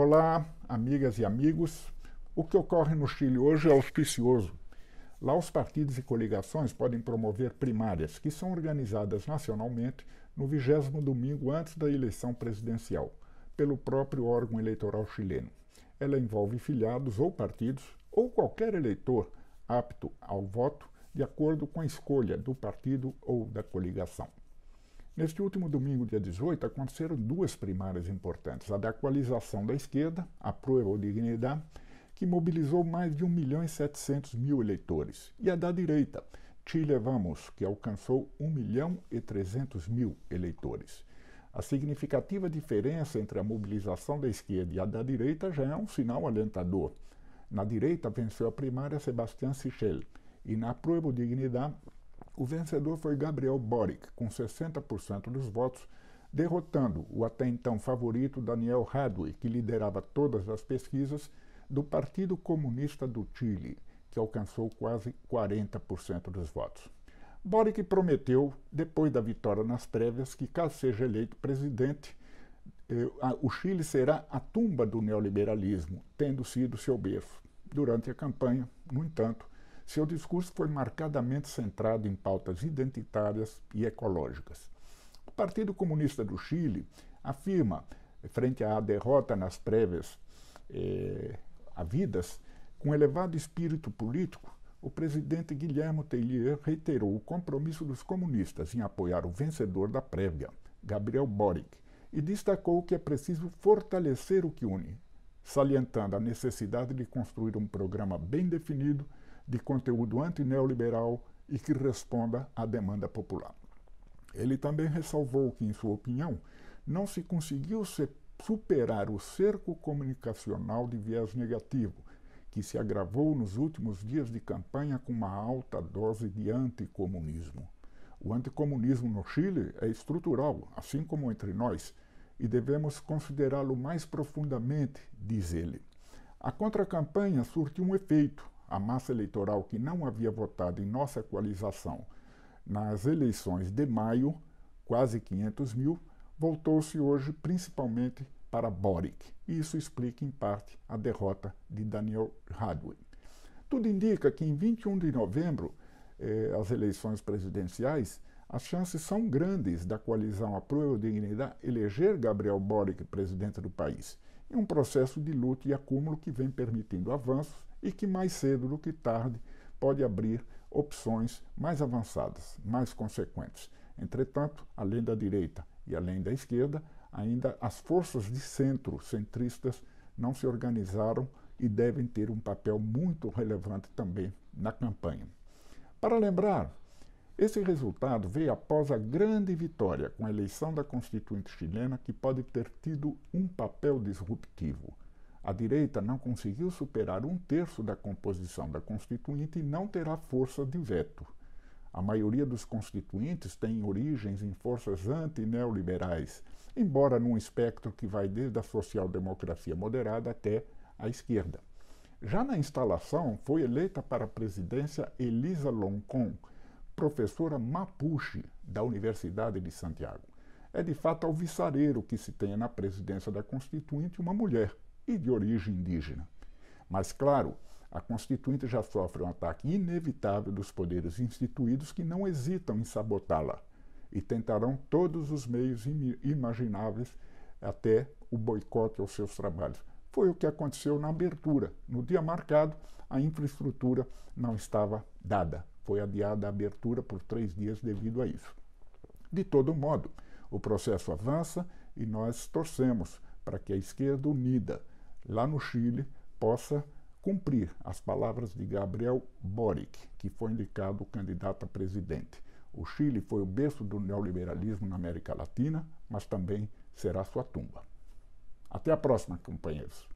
Olá, amigas e amigos. O que ocorre no Chile hoje é auspicioso. Lá, os partidos e coligações podem promover primárias, que são organizadas nacionalmente no vigésimo domingo antes da eleição presidencial, pelo próprio órgão eleitoral chileno. Ela envolve filiados ou partidos, ou qualquer eleitor apto ao voto, de acordo com a escolha do partido ou da coligação. Neste último domingo, dia 18, aconteceram duas primárias importantes: a da coalização da esquerda, a prova ou Dignidade, que mobilizou mais de 1 milhão e 700 mil eleitores, e a da direita, Chile Vamos, que alcançou 1 milhão e 300 mil eleitores. A significativa diferença entre a mobilização da esquerda e a da direita já é um sinal alentador. Na direita venceu a primária Sebastián Sichel e na ou Dignidade o vencedor foi Gabriel Boric, com 60% dos votos, derrotando o até então favorito Daniel Radway, que liderava todas as pesquisas, do Partido Comunista do Chile, que alcançou quase 40% dos votos. Boric prometeu, depois da vitória nas prévias, que caso seja eleito presidente, eh, o Chile será a tumba do neoliberalismo, tendo sido seu berço. Durante a campanha, no entanto, seu discurso foi marcadamente centrado em pautas identitárias e ecológicas. O Partido Comunista do Chile afirma, frente à derrota nas prévias eh, havidas, com elevado espírito político, o presidente Guilherme Tellier reiterou o compromisso dos comunistas em apoiar o vencedor da prévia, Gabriel Boric, e destacou que é preciso fortalecer o que une, salientando a necessidade de construir um programa bem definido de conteúdo antineoliberal e que responda à demanda popular. Ele também ressalvou que, em sua opinião, não se conseguiu superar o cerco comunicacional de viés negativo, que se agravou nos últimos dias de campanha com uma alta dose de anticomunismo. O anticomunismo no Chile é estrutural, assim como entre nós, e devemos considerá-lo mais profundamente, diz ele. A contracampanha surtiu um efeito, a massa eleitoral que não havia votado em nossa coalização nas eleições de maio, quase 500 mil, voltou-se hoje principalmente para Boric. Isso explica, em parte, a derrota de Daniel Radwin. Tudo indica que em 21 de novembro, eh, as eleições presidenciais, as chances são grandes da coalizão A Pro e Dignidade eleger Gabriel Boric presidente do país, em é um processo de luta e acúmulo que vem permitindo avanços e que mais cedo do que tarde pode abrir opções mais avançadas, mais consequentes. Entretanto, além da direita e além da esquerda, ainda as forças de centro centristas não se organizaram e devem ter um papel muito relevante também na campanha. Para lembrar, esse resultado veio após a grande vitória com a eleição da Constituinte chilena, que pode ter tido um papel disruptivo. A direita não conseguiu superar um terço da composição da Constituinte e não terá força de veto. A maioria dos constituintes tem origens em forças anti-neoliberais, embora num espectro que vai desde a social-democracia moderada até a esquerda. Já na instalação, foi eleita para a presidência Elisa Loncon, professora mapuche da Universidade de Santiago. É de fato alvissareiro que se tenha na presidência da Constituinte uma mulher e de origem indígena. Mas, claro, a Constituinte já sofre um ataque inevitável dos poderes instituídos que não hesitam em sabotá-la e tentarão todos os meios imagináveis até o boicote aos seus trabalhos. Foi o que aconteceu na abertura. No dia marcado, a infraestrutura não estava dada. Foi adiada a abertura por três dias devido a isso. De todo modo, o processo avança e nós torcemos para que a esquerda unida lá no Chile, possa cumprir as palavras de Gabriel Boric, que foi indicado candidato a presidente. O Chile foi o berço do neoliberalismo na América Latina, mas também será sua tumba. Até a próxima, companheiros.